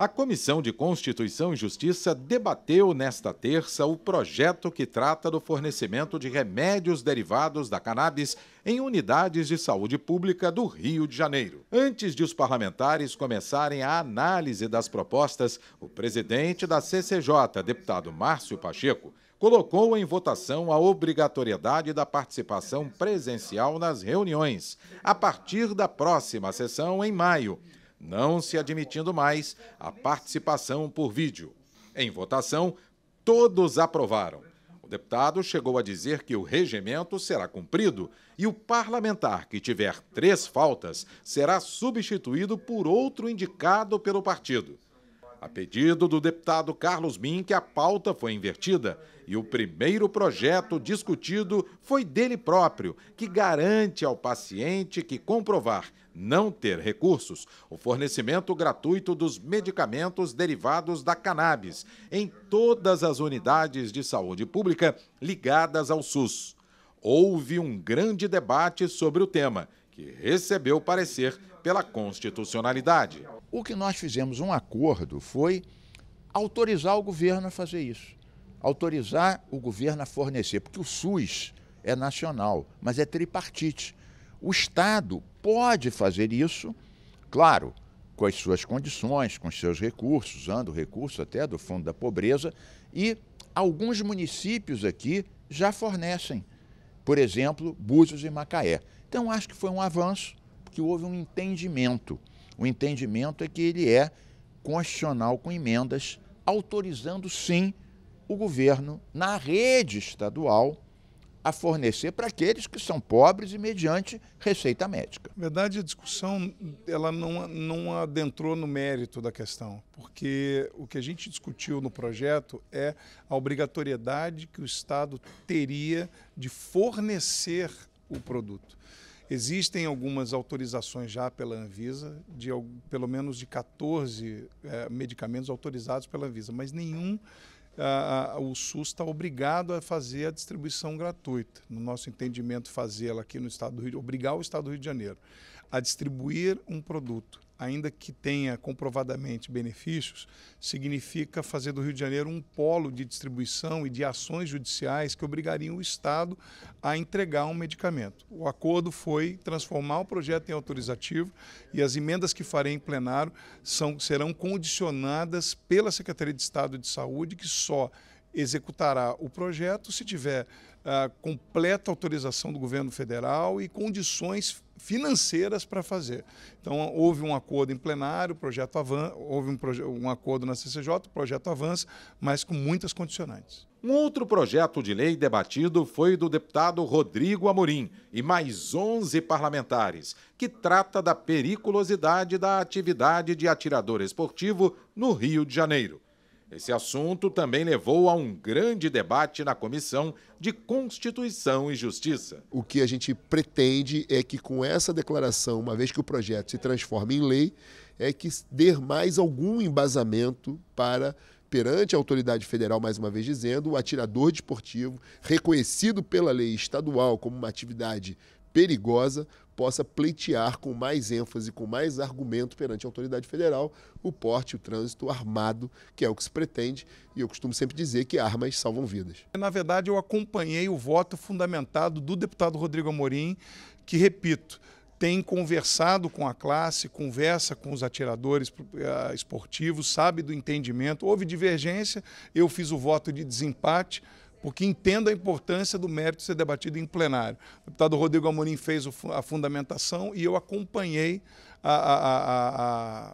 A Comissão de Constituição e Justiça debateu nesta terça o projeto que trata do fornecimento de remédios derivados da cannabis em unidades de saúde pública do Rio de Janeiro. Antes de os parlamentares começarem a análise das propostas, o presidente da CCJ, deputado Márcio Pacheco, colocou em votação a obrigatoriedade da participação presencial nas reuniões, a partir da próxima sessão em maio não se admitindo mais a participação por vídeo. Em votação, todos aprovaram. O deputado chegou a dizer que o regimento será cumprido e o parlamentar que tiver três faltas será substituído por outro indicado pelo partido. A pedido do deputado Carlos Min, que a pauta foi invertida e o primeiro projeto discutido foi dele próprio, que garante ao paciente que comprovar não ter recursos, o fornecimento gratuito dos medicamentos derivados da cannabis em todas as unidades de saúde pública ligadas ao SUS. Houve um grande debate sobre o tema, que recebeu parecer pela constitucionalidade. O que nós fizemos um acordo foi autorizar o governo a fazer isso, autorizar o governo a fornecer, porque o SUS é nacional, mas é tripartite. O Estado pode fazer isso, claro, com as suas condições, com os seus recursos, usando recursos até do Fundo da Pobreza, e alguns municípios aqui já fornecem, por exemplo, Búzios e Macaé. Então, acho que foi um avanço, porque houve um entendimento. O entendimento é que ele é constitucional com emendas, autorizando sim o governo, na rede estadual, a fornecer para aqueles que são pobres e mediante receita médica. Na verdade, a discussão ela não, não adentrou no mérito da questão, porque o que a gente discutiu no projeto é a obrigatoriedade que o Estado teria de fornecer o produto. Existem algumas autorizações já pela Anvisa, de pelo menos de 14 é, eh, medicamentos autorizados pela Anvisa, mas nenhum o SUS está obrigado a fazer a distribuição gratuita. No nosso entendimento, fazê-la aqui no Estado do Rio, obrigar o Estado do Rio de Janeiro a distribuir um produto ainda que tenha comprovadamente benefícios, significa fazer do Rio de Janeiro um polo de distribuição e de ações judiciais que obrigariam o Estado a entregar um medicamento. O acordo foi transformar o projeto em autorizativo e as emendas que farei em plenário são, serão condicionadas pela Secretaria de Estado de Saúde, que só executará o projeto se tiver a ah, completa autorização do governo federal e condições financeiras para fazer. Então, houve um acordo em plenário, projeto avan houve um, um acordo na CCJ, o projeto avança, mas com muitas condicionantes. Um outro projeto de lei debatido foi do deputado Rodrigo Amorim e mais 11 parlamentares, que trata da periculosidade da atividade de atirador esportivo no Rio de Janeiro. Esse assunto também levou a um grande debate na Comissão de Constituição e Justiça. O que a gente pretende é que, com essa declaração, uma vez que o projeto se transforme em lei, é que dê mais algum embasamento para perante a autoridade federal, mais uma vez dizendo, o atirador desportivo, reconhecido pela lei estadual como uma atividade perigosa, possa pleitear com mais ênfase, com mais argumento perante a autoridade federal o porte, o trânsito armado, que é o que se pretende, e eu costumo sempre dizer que armas salvam vidas. Na verdade, eu acompanhei o voto fundamentado do deputado Rodrigo Amorim, que, repito, tem conversado com a classe, conversa com os atiradores eh, esportivos, sabe do entendimento. Houve divergência, eu fiz o voto de desempate, porque entendo a importância do mérito ser debatido em plenário. O deputado Rodrigo Amorim fez a fundamentação e eu acompanhei a, a, a,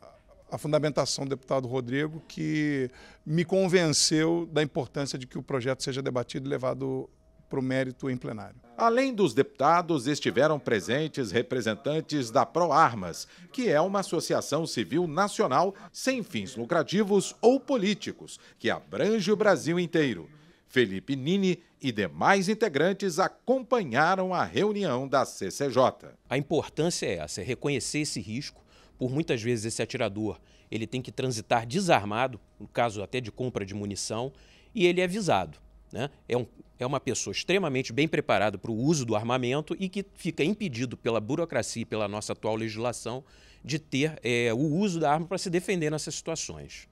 a fundamentação do deputado Rodrigo, que me convenceu da importância de que o projeto seja debatido e levado para o mérito em plenário. Além dos deputados, estiveram presentes representantes da ProArmas, que é uma associação civil nacional sem fins lucrativos ou políticos, que abrange o Brasil inteiro. Felipe Nini e demais integrantes acompanharam a reunião da CCJ. A importância é essa, é reconhecer esse risco. Por muitas vezes esse atirador, ele tem que transitar desarmado, no caso até de compra de munição, e ele é avisado, Né? É, um, é uma pessoa extremamente bem preparada para o uso do armamento e que fica impedido pela burocracia e pela nossa atual legislação de ter é, o uso da arma para se defender nessas situações.